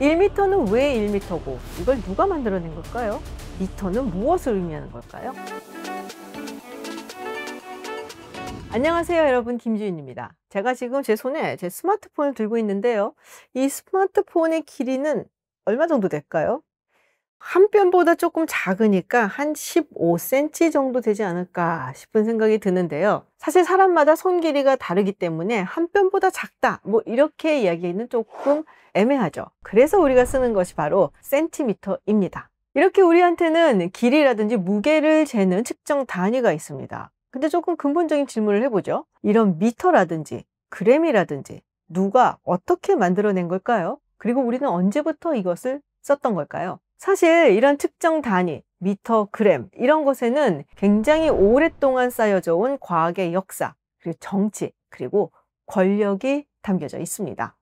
1m는 왜 1m고 이걸 누가 만들어낸 걸까요? 미터는 무엇을 의미하는 걸까요? 안녕하세요 여러분 김지윤입니다. 제가 지금 제 손에 제 스마트폰을 들고 있는데요. 이 스마트폰의 길이는 얼마 정도 될까요? 한 뼘보다 조금 작으니까 한 15cm 정도 되지 않을까 싶은 생각이 드는데요. 사실 사람마다 손 길이가 다르기 때문에 한 뼘보다 작다 뭐 이렇게 이야기는 조금 애매하죠. 그래서 우리가 쓰는 것이 바로 센티미터입니다. 이렇게 우리한테는 길이라든지 무게를 재는 측정 단위가 있습니다. 근데 조금 근본적인 질문을 해보죠. 이런 미터라든지 그램이라든지 누가 어떻게 만들어낸 걸까요? 그리고 우리는 언제부터 이것을 썼던 걸까요? 사실 이런 특정 단위, 미터, 그램 이런 것에는 굉장히 오랫동안 쌓여져 온 과학의 역사, 그리고 정치, 그리고 권력이 담겨져 있습니다.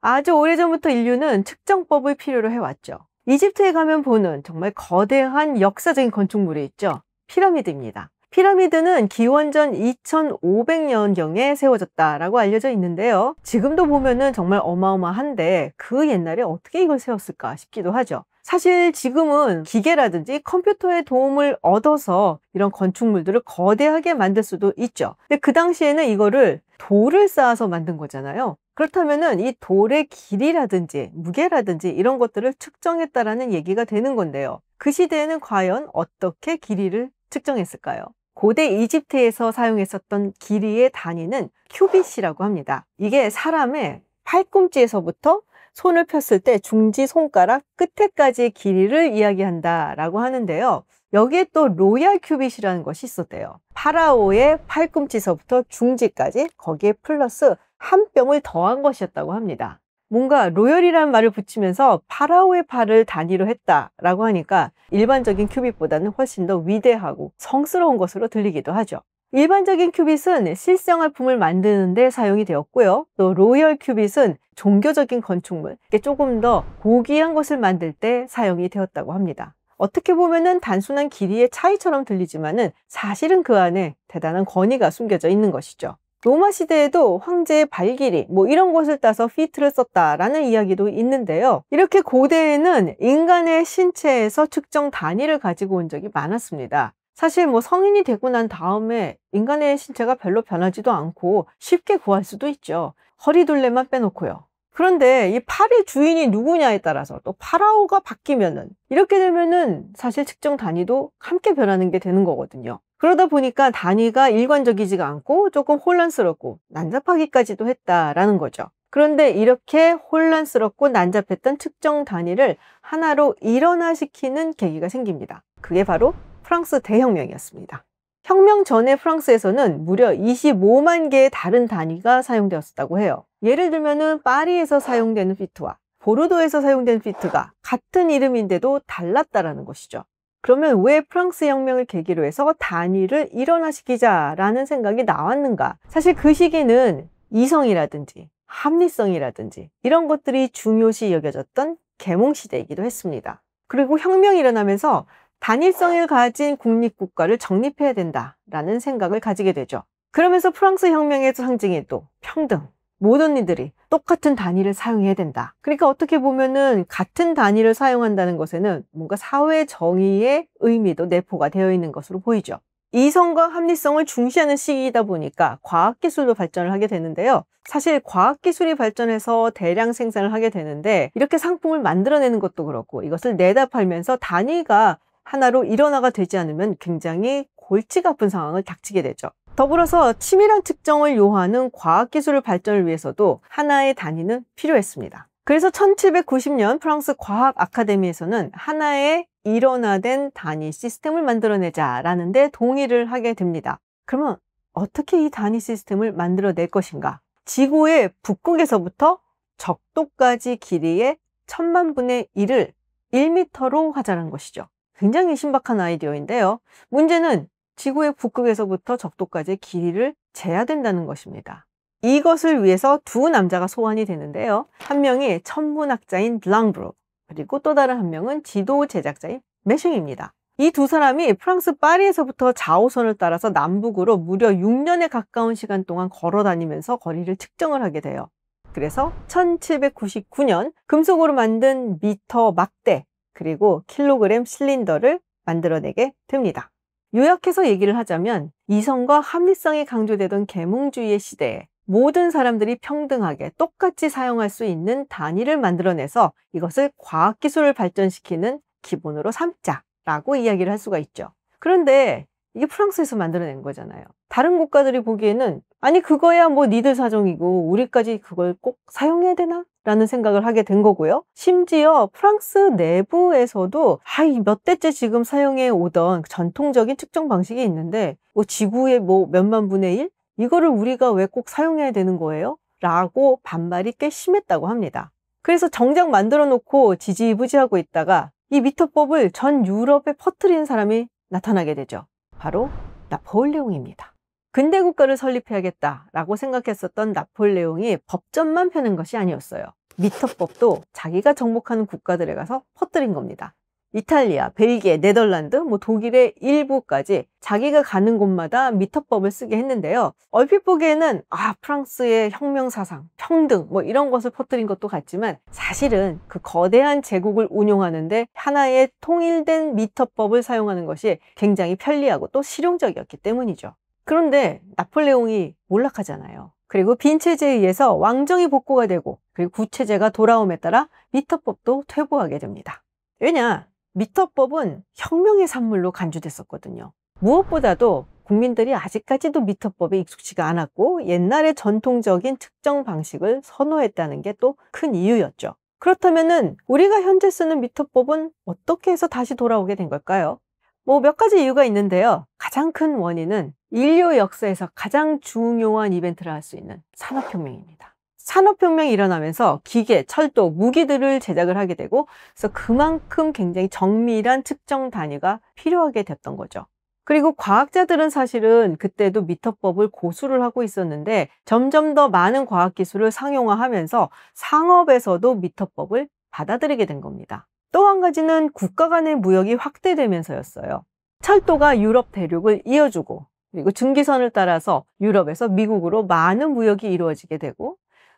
아주 오래전부터 인류는 측정법을 필요로 해왔죠. 이집트에 가면 보는 정말 거대한 역사적인 건축물이 있죠. 피라미드입니다. 피라미드는 기원전 2500년경에 세워졌다라고 알려져 있는데요. 지금도 보면 정말 어마어마한데 그 옛날에 어떻게 이걸 세웠을까 싶기도 하죠. 사실 지금은 기계라든지 컴퓨터의 도움을 얻어서 이런 건축물들을 거대하게 만들 수도 있죠. 근데 그 당시에는 이거를 돌을 쌓아서 만든 거잖아요. 그렇다면이 돌의 길이라든지 무게라든지 이런 것들을 측정했다라는 얘기가 되는 건데요. 그 시대에는 과연 어떻게 길이를 측정했을까요? 고대 이집트에서 사용했었던 길이의 단위는 큐빗이라고 합니다. 이게 사람의 팔꿈치에서부터 손을 폈을 때 중지 손가락 끝에까지 길이를 이야기한다라고 하는데요. 여기에 또 로얄 큐빗이라는 것이 있었대요. 파라오의 팔꿈치서부터 중지까지 거기에 플러스 한 뼘을 더한 것이었다고 합니다. 뭔가 로열이라는 말을 붙이면서 파라오의 팔을 단위로 했다라고 하니까 일반적인 큐빗보다는 훨씬 더 위대하고 성스러운 것으로 들리기도 하죠. 일반적인 큐빗은 실생활품을 만드는 데 사용이 되었고요. 또 로열 큐빗은 종교적인 건축물, 조금 더 고귀한 것을 만들 때 사용이 되었다고 합니다. 어떻게 보면 단순한 길이의 차이처럼 들리지만 사실은 그 안에 대단한 권위가 숨겨져 있는 것이죠. 로마 시대에도 황제의 발길이 뭐 이런 것을 따서 피트를 썼다라는 이야기도 있는데요. 이렇게 고대에는 인간의 신체에서 측정 단위를 가지고 온 적이 많았습니다. 사실 뭐 성인이 되고 난 다음에 인간의 신체가 별로 변하지도 않고 쉽게 구할 수도 있죠. 허리둘레만 빼놓고요. 그런데 이 팔의 주인이 누구냐에 따라서 또 파라오가 바뀌면은 이렇게 되면은 사실 측정 단위도 함께 변하는 게 되는 거거든요. 그러다 보니까 단위가 일관적이지가 않고 조금 혼란스럽고 난잡하기까지도 했다라는 거죠. 그런데 이렇게 혼란스럽고 난잡했던 측정 단위를 하나로 일원화시키는 계기가 생깁니다. 그게 바로 프랑스 대혁명이었습니다. 혁명 전에 프랑스에서는 무려 25만 개의 다른 단위가 사용되었다고 해요. 예를 들면 파리에서 사용되는 피트와 보르도에서 사용된 피트가 같은 이름인데도 달랐다라는 것이죠. 그러면 왜 프랑스 혁명을 계기로 해서 단위를 일원화시키자라는 생각이 나왔는가? 사실 그 시기는 이성이라든지 합리성이라든지 이런 것들이 중요시 여겨졌던 계몽시대이기도 했습니다. 그리고 혁명이 일어나면서 단일성을 가진 국립국가를 정립해야 된다라는 생각을 가지게 되죠. 그러면서 프랑스 혁명의 상징이 또 평등, 모든 이들이 똑같은 단위를 사용해야 된다. 그러니까 어떻게 보면은 같은 단위를 사용한다는 것에는 뭔가 사회 정의의 의미도 내포가 되어 있는 것으로 보이죠. 이성과 합리성을 중시하는 시기이다 보니까 과학기술도 발전을 하게 되는데요. 사실 과학기술이 발전해서 대량 생산을 하게 되는데 이렇게 상품을 만들어내는 것도 그렇고 이것을 내다 팔면서 단위가 하나로 일어나가 되지 않으면 굉장히 골치가 아픈 상황을 닥치게 되죠. 더불어서 치밀한 측정을 요하는 과학기술 발전을 위해서도 하나의 단위는 필요했습니다. 그래서 1790년 프랑스 과학 아카데미에서는 하나의 일어나된 단위 시스템을 만들어내자라는 데 동의를 하게 됩니다. 그러면 어떻게 이 단위 시스템을 만들어낼 것인가? 지구의 북극에서부터 적도까지 길이의 천만 분의 1을 1미터로 화자란 것이죠. 굉장히 신박한 아이디어인데요. 문제는 지구의 북극에서부터 적도까지의 길이를 재야 된다는 것입니다. 이것을 위해서 두 남자가 소환이 되는데요. 한 명이 천문학자인 블 랑브로 그리고 또 다른 한 명은 지도 제작자인 메싱입니다. 이 두 사람이 프랑스 파리에서부터 자오선을 따라서 남북으로 무려 6년에 가까운 시간 동안 걸어 다니면서 거리를 측정을 하게 돼요. 그래서 1799년 금속으로 만든 미터 막대 그리고 킬로그램 실린더를 만들어내게 됩니다. 요약해서 얘기를 하자면 이성과 합리성이 강조되던 계몽주의의 시대에 모든 사람들이 평등하게 똑같이 사용할 수 있는 단위를 만들어내서 이것을 과학기술을 발전시키는 기본으로 삼자라고 이야기를 할 수가 있죠. 그런데 이게 프랑스에서 만들어낸 거잖아요. 다른 국가들이 보기에는 아니 그거야 뭐 니들 사정이고 우리까지 그걸 꼭 사용해야 되나? 라는 생각을 하게 된 거고요. 심지어 프랑스 내부에서도 아이 몇 대째 지금 사용해 오던 전통적인 측정 방식이 있는데 뭐 지구의 뭐 몇만 분의 1? 이거를 우리가 왜 꼭 사용해야 되는 거예요? 라고 반발이 꽤 심했다고 합니다. 그래서 정작 만들어 놓고 지지부지하고 있다가 이 미터법을 전 유럽에 퍼뜨린 사람이 나타나게 되죠. 바로 나폴레옹입니다. 근대 국가를 설립해야겠다라고 생각했었던 나폴레옹이 법전만 펴는 것이 아니었어요. 미터법도 자기가 정복하는 국가들에 가서 퍼뜨린 겁니다. 이탈리아, 벨기에, 네덜란드, 뭐 독일의 일부까지 자기가 가는 곳마다 미터법을 쓰게 했는데요. 얼핏 보기에는 아 프랑스의 혁명 사상, 평등 뭐 이런 것을 퍼뜨린 것도 같지만 사실은 그 거대한 제국을 운용하는데 하나의 통일된 미터법을 사용하는 것이 굉장히 편리하고 또 실용적이었기 때문이죠. 그런데 나폴레옹이 몰락하잖아요. 그리고 빈 체제에 의해서 왕정이 복구가 되고 그리고 구체제가 돌아옴에 따라 미터법도 퇴보하게 됩니다. 왜냐? 미터법은 혁명의 산물로 간주됐었거든요. 무엇보다도 국민들이 아직까지도 미터법에 익숙치가 않았고 옛날의 전통적인 측정 방식을 선호했다는 게 또 큰 이유였죠. 그렇다면 우리가 현재 쓰는 미터법은 어떻게 해서 다시 돌아오게 된 걸까요? 뭐 몇 가지 이유가 있는데요. 가장 큰 원인은 인류 역사에서 가장 중요한 이벤트를할 수 있는 산업혁명입니다. 산업혁명이 일어나면서 기계, 철도, 무기들을 제작을 하게 되고 그래서 그만큼 굉장히 정밀한 측정 단위가 필요하게 됐던 거죠. 그리고 과학자들은 사실은 그때도 미터법을 고수를 하고 있었는데 점점 더 많은 과학기술을 상용화하면서 상업에서도 미터법을 받아들이게 된 겁니다. 또 한 가지는 국가 간의 무역이 확대되면서였어요. 철도가 유럽 대륙을 이어주고 그리고 증기선을 따라서 유럽에서 미국으로 많은 무역이 이루어지게 되고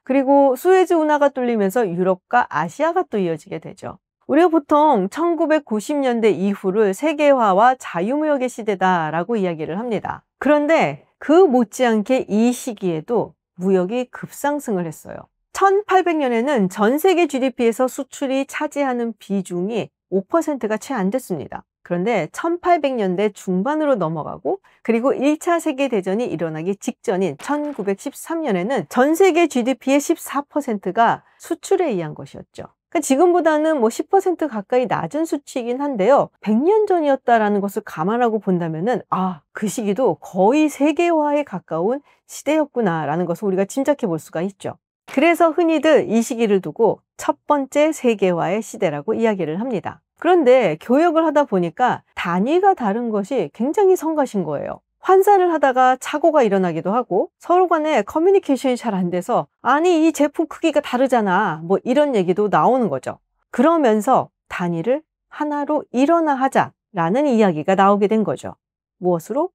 그리고 수에즈 운하가 뚫리면서 유럽과 아시아가 또 이어지게 되죠. 우리가 보통 1990년대 이후를 세계화와 자유무역의 시대다라고 이야기를 합니다. 그런데 그 못지않게 이 시기에도 무역이 급상승을 했어요. 1800년에는 전 세계 GDP에서 수출이 차지하는 비중이 5%가 채 안 됐습니다. 그런데 1800년대 중반으로 넘어가고 그리고 1차 세계대전이 일어나기 직전인 1913년에는 전 세계 GDP의 14%가 수출에 의한 것이었죠. 그러니까 지금보다는 뭐 10% 가까이 낮은 수치이긴 한데요. 100년 전이었다라는 것을 감안하고 본다면 아, 그 시기도 거의 세계화에 가까운 시대였구나라는 것을 우리가 짐작해 볼 수가 있죠. 그래서 흔히들 이 시기를 두고 첫 번째 세계화의 시대라고 이야기를 합니다. 그런데 교역을 하다 보니까 단위가 다른 것이 굉장히 성가신 거예요. 환산을 하다가 착오가 일어나기도 하고 서로 간에 커뮤니케이션이 잘 안 돼서 아니 이 제품 크기가 다르잖아 뭐 이런 얘기도 나오는 거죠. 그러면서 단위를 하나로 일어나하자라는 이야기가 나오게 된 거죠. 무엇으로?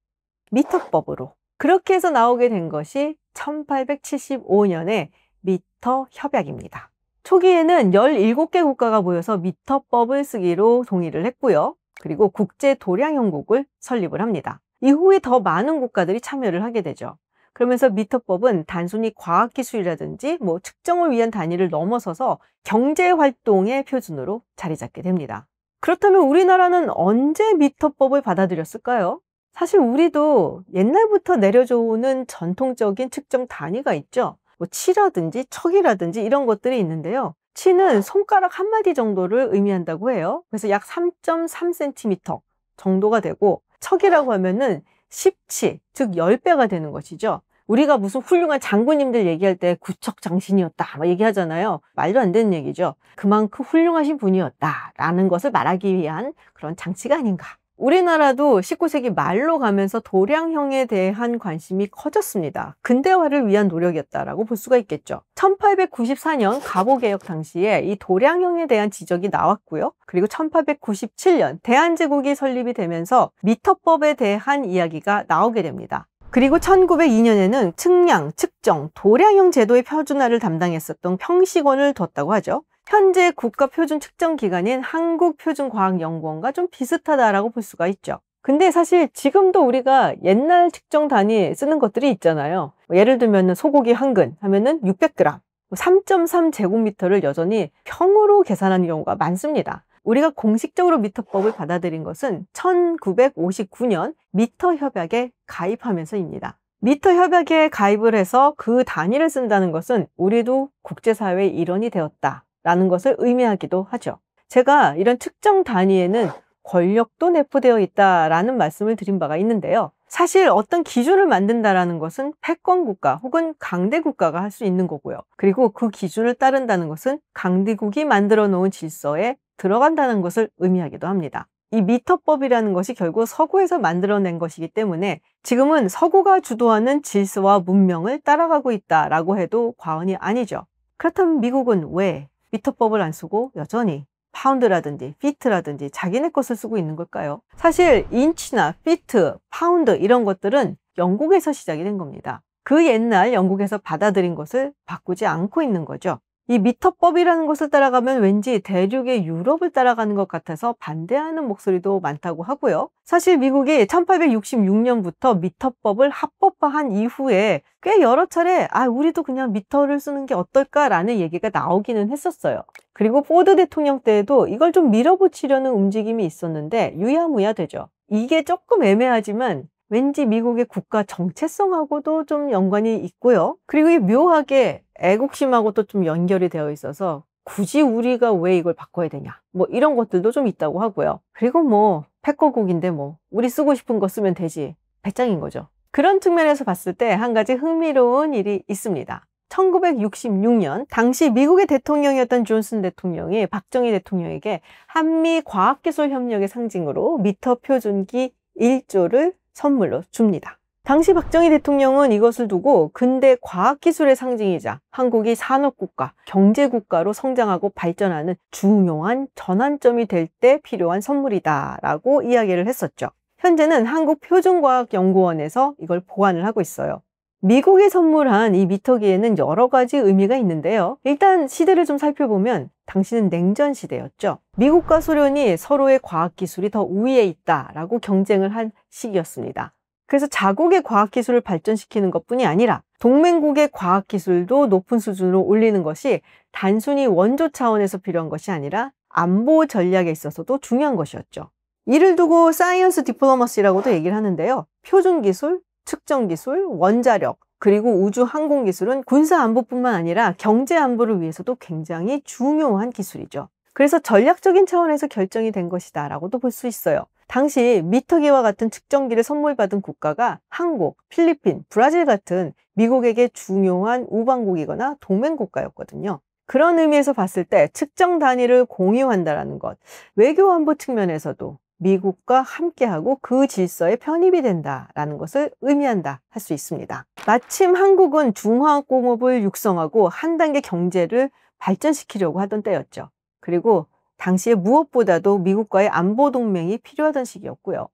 미터법으로. 그렇게 해서 나오게 된 것이 1875년의 미터 협약입니다. 초기에는 17개 국가가 모여서 미터법을 쓰기로 동의를 했고요. 그리고 국제 도량형국을 설립을 합니다. 이후에 더 많은 국가들이 참여를 하게 되죠. 그러면서 미터법은 단순히 과학기술이라든지 뭐 측정을 위한 단위를 넘어서서 경제활동의 표준으로 자리 잡게 됩니다. 그렇다면 우리나라는 언제 미터법을 받아들였을까요? 사실 우리도 옛날부터 내려져오는 전통적인 측정 단위가 있죠. 뭐 치라든지 척이라든지 이런 것들이 있는데요. 치는 아. 손가락 한 마디 정도를 의미한다고 해요. 그래서 약 3.3cm 정도가 되고 척이라고 아. 하면은 10치, 즉 10배가 되는 것이죠. 우리가 무슨 훌륭한 장군님들 얘기할 때 구척 장신이었다 막 얘기하잖아요. 말도 안 되는 얘기죠. 그만큼 훌륭하신 분이었다라는 것을 말하기 위한 그런 장치가 아닌가 우리나라도 19세기 말로 가면서 도량형에 대한 관심이 커졌습니다. 근대화를 위한 노력이었다라고 볼 수가 있겠죠. 1894년 가보개혁 당시에 이 도량형에 대한 지적이 나왔고요. 그리고 1897년 대한제국이 설립이 되면서 미터법에 대한 이야기가 나오게 됩니다. 그리고 1902년에는 측량, 측정, 도량형 제도의 표준화를 담당했었던 평식원을 뒀다고 하죠. 현재 국가 표준 측정 기관인 한국표준과학연구원과 좀 비슷하다라고 볼 수가 있죠. 근데 사실 지금도 우리가 옛날 측정 단위 쓰는 것들이 있잖아요. 뭐 예를 들면 소고기 한근 하면은 600g, 3.3제곱미터를 뭐 여전히 평으로 계산하는 경우가 많습니다. 우리가 공식적으로 미터법을 받아들인 것은 1959년 미터 협약에 가입하면서입니다. 미터 협약에 가입을 해서 그 단위를 쓴다는 것은 우리도 국제사회의 일원이 되었다. 라는 것을 의미하기도 하죠. 제가 이런 특정 단위에는 권력도 내포되어 있다라는 말씀을 드린 바가 있는데요. 사실 어떤 기준을 만든다라는 것은 패권국가 혹은 강대국가가 할 수 있는 거고요. 그리고 그 기준을 따른다는 것은 강대국이 만들어 놓은 질서에 들어간다는 것을 의미하기도 합니다. 이 미터법이라는 것이 결국 서구에서 만들어낸 것이기 때문에 지금은 서구가 주도하는 질서와 문명을 따라가고 있다라고 해도 과언이 아니죠. 그렇다면 미국은 왜 미터법을 안 쓰고 여전히 파운드라든지 피트라든지 자기네 것을 쓰고 있는 걸까요? 사실 인치나 피트, 파운드 이런 것들은 영국에서 시작이 된 겁니다. 그 옛날 영국에서 받아들인 것을 바꾸지 않고 있는 거죠. 이 미터법이라는 것을 따라가면 왠지 대륙의 유럽을 따라가는 것 같아서 반대하는 목소리도 많다고 하고요. 사실 미국이 1866년부터 미터법을 합법화한 이후에 꽤 여러 차례 아 우리도 그냥 미터를 쓰는 게 어떨까라는 얘기가 나오기는 했었어요. 그리고 포드 대통령 때에도 이걸 좀 밀어붙이려는 움직임이 있었는데 유야무야 되죠. 이게 조금 애매하지만 왠지 미국의 국가 정체성하고도 좀 연관이 있고요. 그리고 이 묘하게 애국심하고도 좀 연결이 되어 있어서 굳이 우리가 왜 이걸 바꿔야 되냐. 뭐 이런 것들도 좀 있다고 하고요. 그리고 뭐패커국인데뭐 우리 쓰고 싶은 거 쓰면 되지. 배짱인 거죠. 그런 측면에서 봤을 때 한 가지 흥미로운 일이 있습니다. 1966년 당시 미국의 대통령이었던 존슨 대통령이 박정희 대통령에게 한미 과학기술 협력의 상징으로 미터 표준기 1조를 선물로 줍니다. 당시 박정희 대통령은 이것을 두고 근대 과학기술의 상징이자 한국이 산업국가, 경제국가로 성장하고 발전하는 중요한 전환점이 될 때 필요한 선물이다 라고 이야기를 했었죠. 현재는 한국표준과학연구원에서 이걸 보완을 하고 있어요. 미국이 선물한 이 미터기에는 여러 가지 의미가 있는데요. 일단 시대를 좀 살펴보면 당시는 냉전 시대였죠. 미국과 소련이 서로의 과학기술이 더 우위에 있다라고 경쟁을 한 시기였습니다. 그래서 자국의 과학기술을 발전시키는 것뿐이 아니라 동맹국의 과학기술도 높은 수준으로 올리는 것이 단순히 원조 차원에서 필요한 것이 아니라 안보 전략에 있어서도 중요한 것이었죠. 이를 두고 사이언스 디플로머시라고도 얘기를 하는데요. 표준 기술, 측정 기술, 원자력, 그리고 우주 항공 기술은 군사 안보뿐만 아니라 경제 안보를 위해서도 굉장히 중요한 기술이죠. 그래서 전략적인 차원에서 결정이 된 것이다라고도 볼 수 있어요. 당시 미터기와 같은 측정기를 선물받은 국가가 한국, 필리핀, 브라질 같은 미국에게 중요한 우방국이거나 동맹국가였거든요. 그런 의미에서 봤을 때 측정 단위를 공유한다라는 것, 외교 안보 측면에서도 미국과 함께하고 그 질서에 편입이 된다라는 것을 의미한다 할 수 있습니다. 마침 한국은 중화공업을 육성하고 한 단계 경제를 발전시키려고 하던 때였죠. 그리고 당시에 무엇보다도 미국과의 안보 동맹이 필요하던 시기였고요.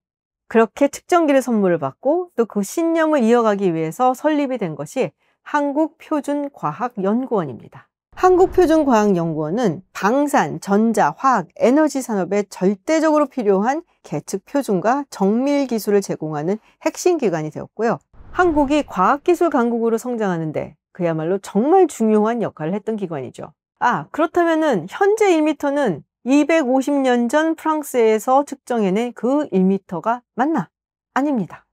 그렇게 측정기를 선물을 받고 또 그 신념을 이어가기 위해서 설립이 된 것이 한국표준과학연구원입니다. 한국표준과학연구원은 방산, 전자, 화학, 에너지 산업에 절대적으로 필요한 계측 표준과 정밀 기술을 제공하는 핵심 기관이 되었고요. 한국이 과학기술 강국으로 성장하는데 그야말로 정말 중요한 역할을 했던 기관이죠. 아, 그렇다면 현재 1m는 250년 전 프랑스에서 측정해낸 그 1m가 맞나? 아닙니다.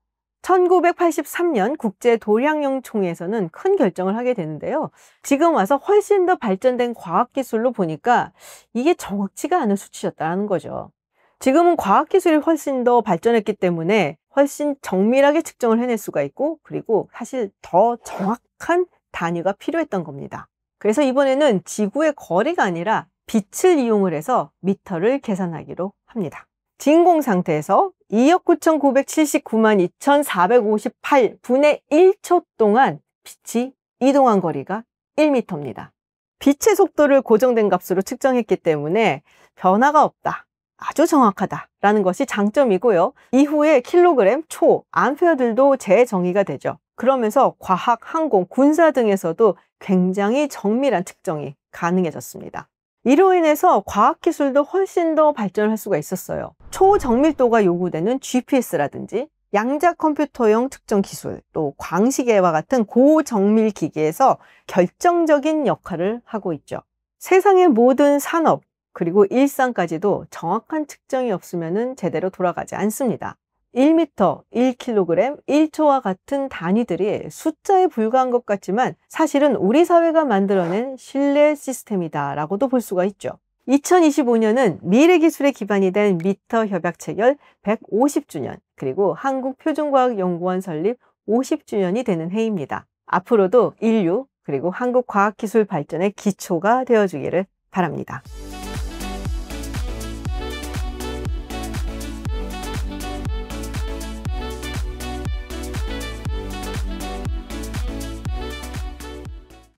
1983년 국제 도량용 총회에서는 큰 결정을 하게 되는데요. 지금 와서 훨씬 더 발전된 과학기술로 보니까 이게 정확치가 않은 수치였다는 거죠. 지금은 과학기술이 훨씬 더 발전했기 때문에 훨씬 정밀하게 측정을 해낼 수가 있고 그리고 사실 더 정확한 단위가 필요했던 겁니다. 그래서 이번에는 지구의 거리가 아니라 빛을 이용을 해서 미터를 계산하기로 합니다. 진공 상태에서 2억 9,979만 2,458분의 1초 동안 빛이 이동한 거리가 1m입니다. 빛의 속도를 고정된 값으로 측정했기 때문에 변화가 없다, 아주 정확하다라는 것이 장점이고요. 이후에 킬로그램, 초, 암페어들도 재정의가 되죠. 그러면서 과학, 항공, 군사 등에서도 굉장히 정밀한 측정이 가능해졌습니다. 이로 인해서 과학기술도 훨씬 더 발전할 수가 있었어요. 초정밀도가 요구되는 GPS라든지 양자 컴퓨터용 특정 기술, 또 광시계와 같은 고정밀 기계에서 결정적인 역할을 하고 있죠. 세상의 모든 산업, 그리고 일상까지도 정확한 측정이 없으면 제대로 돌아가지 않습니다. 1m, 1kg, 1초와 같은 단위들이 숫자에 불과한 것 같지만 사실은 우리 사회가 만들어낸 신뢰 시스템이다라고도 볼 수가 있죠. 2025년은 미래기술에 기반이 된 미터 협약 체결 150주년 그리고 한국표준과학연구원 설립 50주년이 되는 해입니다. 앞으로도 인류 그리고 한국 과학기술 발전의 기초가 되어주기를 바랍니다.